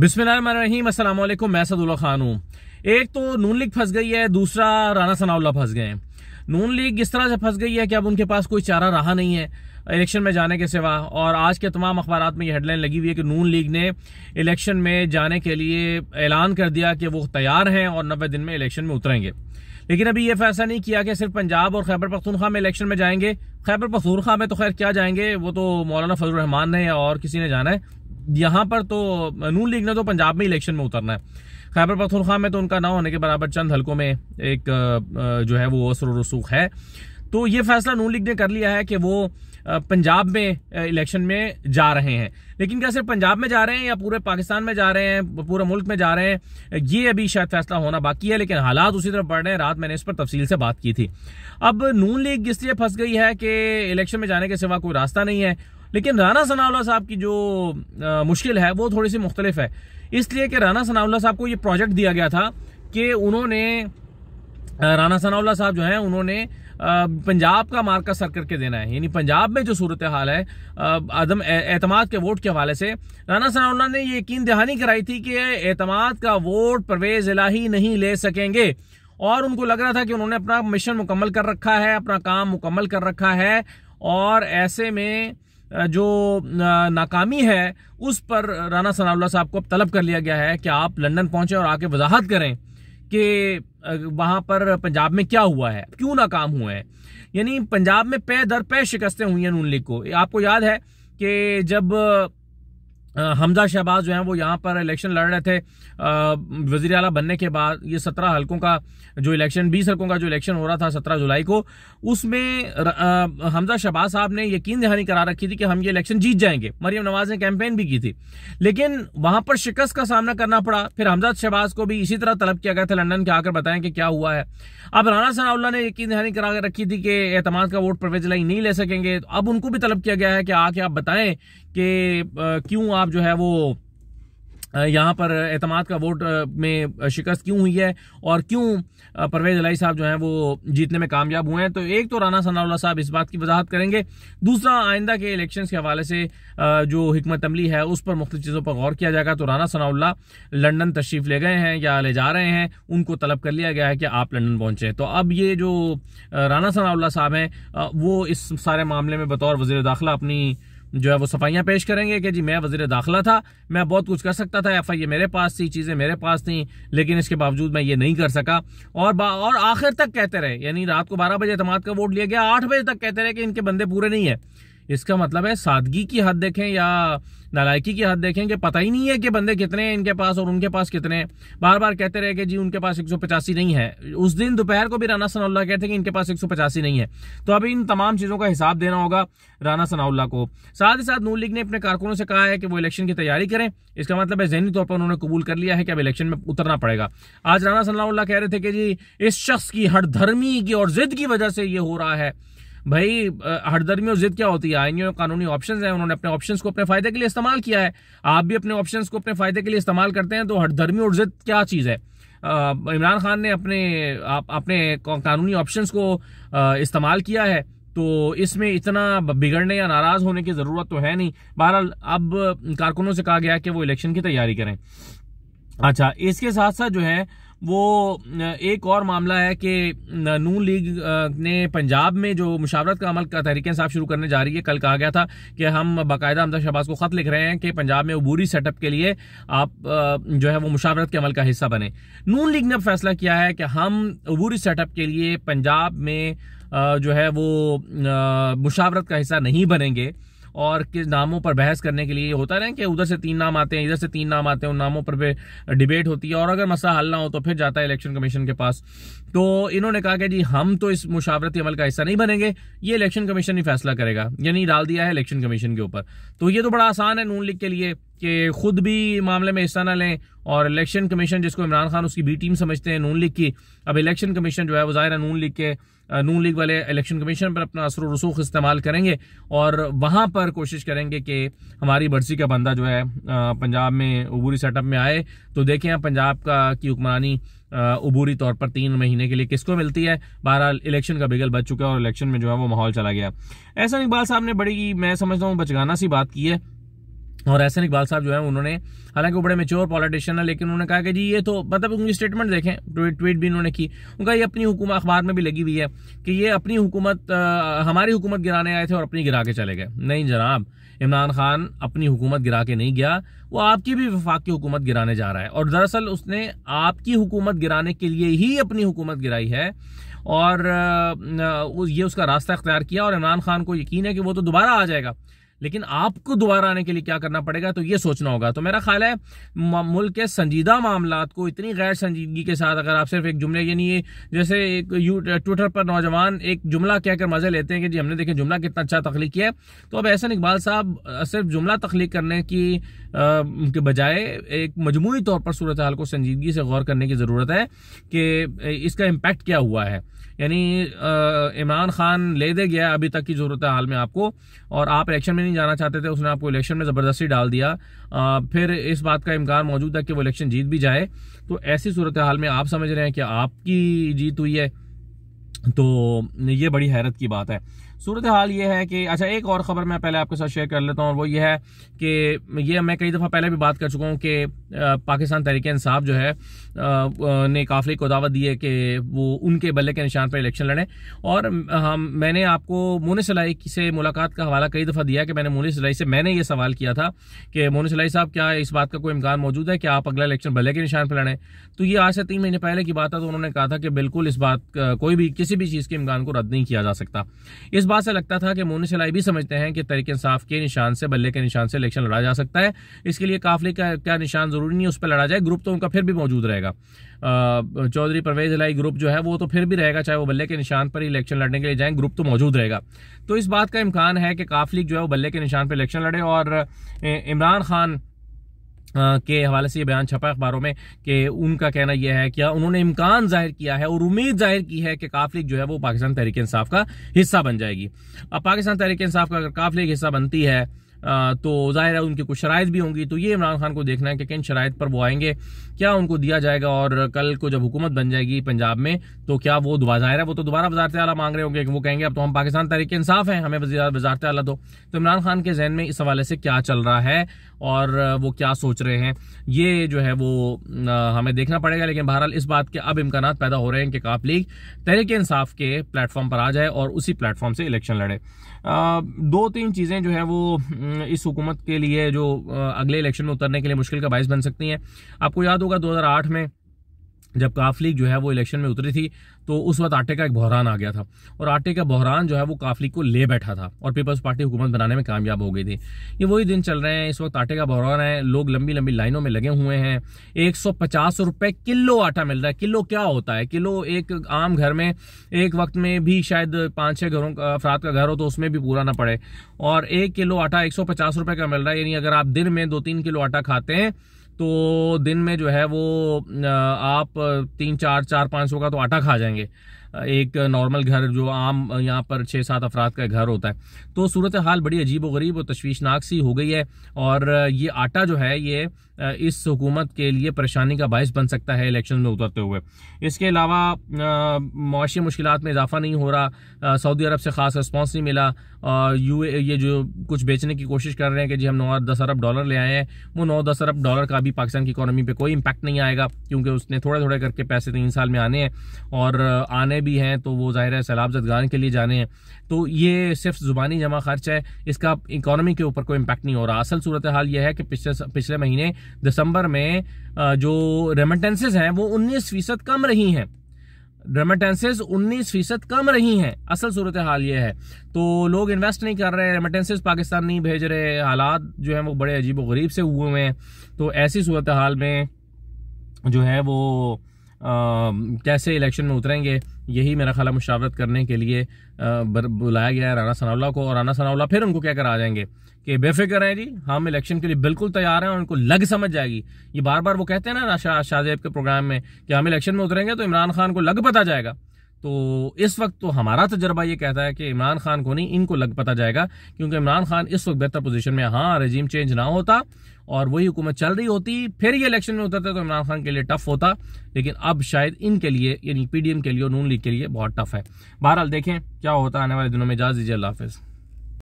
बिस्मिल मैं सदुल्ला खान हूँ एक तो नून लीग फंस गई है दूसरा राना सनाउल्ला फंस गए हैं नून लीग इस तरह से फंस गई है कि अब उनके पास कोई चारा रहा नहीं है इलेक्शन में जाने के सिवा और आज के तमाम अखबार में ये हेडलाइन लगी हुई है कि नून लीग ने इलेक्शन में जाने के लिए ऐलान कर दिया कि वो तैयार हैं और नब्बे दिन में इलेक्शन में उतरेंगे लेकिन अभी ये फैसला नहीं किया कि सिर्फ पंजाब और खैबर पख्तूनखा में इलेक्शन में जाएंगे खैबर पख्तूनखा में तो खैर क्या जाएंगे वो तो मौलाना फजल रहमान ने और किसी ने जाना है यहाँ पर तो नून लीग ने तो पंजाब में इलेक्शन में उतरना है खैबर पथुरखा में तो उनका ना होने के बराबर चंद हलकों में एक जो है वो असर रसूख है तो ये फैसला नून लीग ने कर लिया है कि वो पंजाब में इलेक्शन में जा रहे हैं लेकिन क्या सिर्फ पंजाब में जा रहे हैं या पूरे पाकिस्तान में जा रहे हैं पूरे मुल्क में जा रहे हैं ये अभी शायद फैसला होना बाकी है लेकिन हालात उसी तरफ बढ़ रहे हैं रात मैंने इस पर तफसील से बात की थी अब नून लीग इसलिए फंस गई है कि इलेक्शन में जाने के सिवा कोई रास्ता नहीं है लेकिन राना सनाउल्ला साहब की जो मुश्किल है वो थोड़ी सी मुख्तलिफ है इसलिए कि राना सनाउल्ला साहब को ये प्रोजेक्ट दिया गया था कि उन्होंने राना सनाउल्ला साहब जो हैं उन्होंने पंजाब का मार्का सर करके देना है यानी पंजाब में जो सूरत हाल है आदम एतमाद के वोट के हवाले से राना सनाउल्ला ने ये यकीन दहानी कराई थी कि एतमाद का वोट परवेज इलाही नहीं ले सकेंगे और उनको लग रहा था कि उन्होंने अपना मिशन मुकम्मल कर रखा है अपना काम मुकम्मल कर रखा है और ऐसे में जो नाकामी है उस पर राना सना साहब को अब तलब कर लिया गया है कि आप लंदन पहुंचे और आके वजाहत करें कि वहां पर पंजाब में क्या हुआ है क्यों नाकाम हुए हैं यानी पंजाब में पे दर पे शिकस्तें हुई हैं नून लीग को आपको याद है कि जब हमजा शहबाज जो हैं वो यहाँ पर इलेक्शन लड़ रहे थे वजीर अला बनने के बाद ये सत्रह हलकों का जो इलेक्शन बीस हलकों का जो इलेक्शन हो रहा था सत्रह जुलाई को उसमें हमजा शहबाज साहब ने यकीन दहानी करा रखी थी कि हम ये इलेक्शन जीत जाएंगे मरियम नवाज ने कैंपेन भी की थी लेकिन वहां पर शिकस्त का सामना करना पड़ा फिर हमजा शहबाज को भी इसी तरह तलब किया गया था लंदन के आकर बताएं कि क्या हुआ है अब राना सनाउल्ला ने यकीन दहानी करा रखी थी कि एतमाद का वोट परवेज लाई नहीं ले सकेंगे तो अब उनको भी तलब किया गया है कि आके आप बताएं कि क्यों आप जो है वो यहाँ पर एतमाद का वोट में शिकस्त क्यों हुई है और क्यों परवेज अलाई साहब जो हैं वो जीतने में कामयाब हुए हैं तो एक तो राना सनाउल्ला साहब इस बात की वजाहत करेंगे दूसरा आइंदा के इलेक्शन के हवाले से जो हमत अमली है उस पर मुख्त चीज़ों पर गौर किया जाएगा तो राना सनाउल्ला लंडन तशरीफ़ ले गए हैं या ले जा रहे हैं उनको तलब कर लिया गया है कि आप लंडन पहुँचे तो अब ये जो राना सनाउल्ला साहब हैं वो इस सारे मामले में बतौर वजी दाखिला अपनी जो है वो सफाइयाँ पेश करेंगे कि जी मैं वजीर दाखिला था मैं बहुत कुछ कर सकता था एफ आई ए मेरे पास थी चीज़ें मेरे पास थी लेकिन इसके बावजूद मैं ये नहीं कर सका और और आखिर तक कहते रहे यानी रात को बारह बजे अतमाद का वोट लिया गया आठ बजे तक कहते रहे कि इनके बंदे पूरे नहीं है इसका मतलब है सादगी की हद देखें या नालायकी की हद देखें कि पता ही नहीं है कि बंदे कितने हैं इनके पास और उनके पास कितने हैं बार बार कहते रहे कि जी उनके पास एक नहीं है उस दिन दोपहर को भी राना सनाउल्ला कहते कि इनके पास एक नहीं है तो अब इन तमाम चीज़ों का हिसाब देना होगा राना सनाउल्ला को साथ ही साथ नून लीग ने अपने कारकुनों से कहा है कि वो इलेक्शन की तैयारी करें इसका मतलब है जहनी तौर पर उन्होंने कबूल कर लिया है कि अब इलेक्शन में उतरना पड़ेगा आज राना सनाउल्ला कह रहे थे कि जी इस शख्स की हर धर्मी की और जिद की वजह से ये हो रहा है भाई हरदर्मी और जिद क्या होती है आइन कानूनी ऑप्शन है उन्होंने अपने ऑप्शन को अपने फायदे के लिए इस्तेमाल किया है आप भी अपने ऑप्शन को अपने फायदे के लिए इस्तेमाल करते हैं तो हरदर्मी और जिद क्या चीज़ है इमरान खान ने अपने आप, अपने कानूनी ऑप्शंस को इस्तेमाल किया है तो इसमें इतना बिगड़ने या नाराज होने की ज़रूरत तो है नहीं बहरहाल अब कारकुनों से कहा गया कि वो इलेक्शन की तैयारी करें अच्छा इसके साथ साथ जो है वो एक और मामला है कि नून लीग ने पंजाब में जो मुशावरत का अमल का तहरीक साहब शुरू करने जा रही है कल कहा गया था कि हम बाकायदा हमजा शहबाज को ख़त लिख रहे हैं कि पंजाब में अबूरी सेटअप के लिए आप जो है वो मुशावरत के अमल का हिस्सा बने नून लीग ने फैसला किया है कि हम अबूरी सेटअप के लिए पंजाब में जो है वो मुशावरत का हिस्सा नहीं बनेंगे और किस नामों पर बहस करने के लिए होता रहे कि उधर से तीन नाम आते हैं इधर से तीन नाम आते हैं उन नामों पर भी डिबेट होती है और अगर मसला हल ना हो तो फिर जाता है इलेक्शन कमीशन के पास तो इन्होंने कहा कि जी हम तो इस मुशावरती अमल का हिस्सा नहीं बनेंगे ये इलेक्शन कमीशन ही फैसला करेगा यानी डाल दिया है इलेक्शन कमीशन के ऊपर तो ये तो बड़ा आसान है नून लीग के लिए कि खुद भी मामले में हिस्सा ना लें और इलेक्शन कमीशन जिसको इमरान खान उसकी बी टीम समझते हैं नून लीग की अब इलेक्शन कमीशन जो है वो जाहिर है नून लीग के नून लीग वाले इलेक्शन कमीशन पर अपना असर रसूख इस्तेमाल करेंगे और वहाँ पर कोशिश करेंगे कि हमारी बरसी का बंदा जो है पंजाब में अबूरी सेटअप में आए तो देखें आप पंजाब का की हुक्मरानी अबूरी तौर पर तीन महीने के लिए किसको मिलती है बहरहाल इलेक्शन का बिगल बच चुका है और इलेक्शन में जो है वो माहौल चला गया ऐसा इकबाल साहब ने बड़ी मैं समझता हूँ बचगाना सी बात की है और एहसन इकबाल साहब जो है उन्होंने हालांकि वो बड़े मेच्योर पॉलिटिशियन है लेकिन उन्होंने कहा कि जी ये तो मतलब उनकी स्टेटमेंट देखें ट्वीट ट्वीट भी उन्होंने की उनका ये अपनी हुकूमत अखबार में भी लगी हुई है कि ये अपनी हुकूमत हमारी हुकूमत गिराने आए थे और अपनी गिरा के चले गए नहीं जनाब इमरान खान अपनी हुकूमत गिरा के नहीं गया वो आपकी भी विफाक की हुकूमत गिराने जा रहा है और दरअसल उसने आपकी हुकूमत गिराने के लिए ही अपनी हुकूमत गिराई है और ये उसका रास्ता अख्तियार किया और इमरान खान को यकीन है कि वो तो दोबारा आ जाएगा लेकिन आपको दोबारा आने के लिए क्या करना पड़ेगा तो ये सोचना होगा तो मेरा ख्याल है मुल्क के संजीदा मामला को इतनी गैर संजीदगी के साथ अगर आप सिर्फ एक जुमले नहीं ये जैसे एक ट्विटर पर नौजवान एक जुमला कहकर मजे लेते हैं कि जी हमने देखे जुमला कितना अच्छा तख्लीक किया तो अब ऐसा इकबाल साहब सिर्फ जुमला तख्लीक करने की के बजाय एक मजमू तौर पर सूरत हाल को संजीदगी से गौर करने की ज़रूरत है कि इसका इम्पैक्ट क्या हुआ है यानी इमरान खान ले दे गया अभी तक की जरूरत हाल में आपको और आप इलेक्शन में नहीं जाना चाहते थे उसने आपको इलेक्शन में ज़बरदस्ती डाल दिया आ, फिर इस बात का इम्कान मौजूद है कि वो इलेक्शन जीत भी जाए तो ऐसी सूरत हाल में आप समझ रहे हैं कि आपकी जीत हुई है तो ये बड़ी हैरत की बात है सूरत हाल ये है कि अच्छा एक और ख़बर मैं पहले आपके साथ शेयर कर लेता हूँ और वो ये है कि ये मैं कई दफ़ा पहले भी बात कर चुका हूँ कि पाकिस्तान तहरीक इंसाफ जो है ने काफली को दावा दी है कि वो उनके बल्ले के निशान पर इलेक्शन लड़ें और हम मैंने आपको मोन सलाई से मुलाकात का हवाला कई दफ़ा दिया कि मैंने मोन सलाई से मैंने ये सवाल किया था कि मोन सलाई साहब क्या इस बात का कोई इम्कान मौजूद है कि आप अगला इलेक्शन भले के निशान पर लड़ें तो ये आज से तीन महीने पहले की बात है तो उन्होंने कहा था कि बिल्कुल इस बात कोई भी किसी भी चीज़ के इम्कान को रद्द नहीं किया जा सकता इस बात से लगता था कि मोनू सिलाई भी समझते हैं कि तरीके इंसाफ के निशान से बल्ले के निशान से इलेक्शन लड़ा जा सकता है इसके लिए काफले का क्या निशान जरूरी नहीं है उस पर लड़ा जाए ग्रुप तो उनका फिर भी मौजूद रहेगा चौधरी परवेज लाई ग्रुप जो है वो तो फिर भी रहेगा चाहे वो बल्ले के निशान पर इलेक्शन लड़ने के लिए जाएं ग्रुप तो मौजूद रहेगा तो इस बात का इम्कान है कि काफलिक जो है वो बल्ले के निशान पर इलेक्शन लड़े और इमरान खान के हवाले से ये बयान छपा अखबारों में कि उनका कहना यह है कि उन्होंने इम्कान जाहिर किया है और उम्मीद जाहिर की है कि काफ लीग जो है वो पाकिस्तान तहरीक इंसाफ का हिस्सा बन जाएगी अब पाकिस्तान तहरीक इंसाफ का अगर काफ लीग हिस्सा बनती है तो जाहिर है उनकी कुछ शराइ भी होंगी तो ये इमरान खान को देखना है कि किन शराय पर वो आएंगे क्या उनको दिया जाएगा और कल को जब हुकूमत बन जाएगी पंजाब में तो क्या वो जाहिर है वो तो दोबारा वजारत आला मांग रहे होंगे कि वो कहेंगे अब तो हम पाकिस्तान तरीके इंसाफ हैं हमें वजारत आला दो तो इमरान खान के जहन में इस हवाले से क्या चल रहा है और वो क्या सोच रहे हैं ये जो है वो हमें देखना पड़ेगा लेकिन बहरहाल इस बात के अब इम्कान पैदा हो रहे हैं कि काफ लीग तहरीक इंसाफ के प्लेटफॉर्म पर आ जाए और उसी प्लेटफॉर्म से इलेक्शन लड़े दो तीन चीज़ें जो है वो इस हुकूमत के लिए जो अगले इलेक्शन में उतरने के लिए मुश्किल का बायस बन सकती हैं आपको याद होगा दो में जब काफ लीग जो है वो इलेक्शन में उतरी थी तो उस वक्त आटे का एक बहरान आ गया था और आटे का बहरान जो है वो काफ लीग को ले बैठा था और पीपल्स पार्टी हुकूमत बनाने में कामयाब हो गई थी ये वही दिन चल रहे हैं इस वक्त आटे का बहरान है लोग लंबी लंबी लाइनों में लगे हुए हैं एक सौ किलो आटा मिल रहा है किलो क्या होता है किलो एक आम घर में एक वक्त में भी शायद पाँच छः घरों का अफराद का घर हो तो उसमें भी पूरा ना पड़े और एक किलो आटा एक सौ का मिल रहा है यानी अगर आप दिन में दो तीन किलो आटा खाते हैं तो दिन में जो है वो आप तीन चार चार पाँच सौ का तो आटा खा जाएंगे एक नॉर्मल घर जो आम यहाँ पर छः सात अफराद का घर होता है तो सूरत हाल बड़ी अजीब व गरीब और तशवीशनाक सी हो गई है और ये आटा जो है ये इस हुकूमत के लिए परेशानी का बायस बन सकता है इलेक्शन में उतरते हुए इसके अलावा मुशी मुश्किल में इजाफा नहीं हो रहा सऊदी अरब से ख़ास रिस्पॉन्स नहीं मिला और यू ये जो कुछ बेचने की कोशिश कर रहे हैं कि जी हम नौ दस अरब डॉलर ले आए हैं वो नौ दस अरब डॉलर का भी पाकिस्तान की इकोनॉमी पे कोई इम्पैक्ट नहीं आएगा क्योंकि उसने थोड़े थोड़े करके पैसे तीन साल में आने हैं और आने भी हैं तो वो ज़ाहिर है सैलाब जदगान के लिए जाने हैं तो ये सिर्फ ज़ुबानी जमा खर्च है इसका इकानमी के ऊपर कोई इम्पैक्ट नहीं हो रहा असल सूरत हाल यह है कि पिछले पिछले महीने दिसंबर में जो रेमिटेंसेज हैं वो 19 फीसद कम रही हैं रेमिटेंसेज 19 फीसद कम रही हैं असल सूरत हाल ये है तो लोग इन्वेस्ट नहीं कर रहे हैं रेमिटेंसेज पाकिस्तान नहीं भेज रहे हालात जो हैं वो बड़े अजीब गरीब से हुए हुए हैं तो ऐसी सूरत हाल में जो है वो आ, कैसे इलेक्शन में उतरेंगे यही मेरा ख्याल मुशावरत करने के लिए बुलाया गया है राना सनाउल्ला को और राना सनाउल्ला फिर उनको कहकर आ जाएंगे कि बेफिक्र हैं जी हम इलेक्शन के लिए बिल्कुल तैयार हैं और उनको लग समझ जाएगी ये बार बार वो कहते हैं ना शाह शाहजेब के प्रोग्राम में कि हम इलेक्शन में उतरेंगे तो इमरान खान को लग पता जाएगा तो इस वक्त तो हमारा तजर्बा ये कहता है कि इमरान खान को नहीं इनको लग पता जाएगा क्योंकि इमरान खान इस वक्त बेहतर पोजीशन में हाँ रजीम चेंज ना होता और वही हुकूमत चल रही होती फिर ये इलेक्शन में उतरते तो इमरान खान के लिए टफ होता लेकिन अब शायद इनके लिए यानी पीडीएम के लिए और नून लीग के लिए बहुत टफ है बहरहाल देखें क्या होता आने वाले दिनों में इजाज़ दीजिए अल्लाह हाफिज़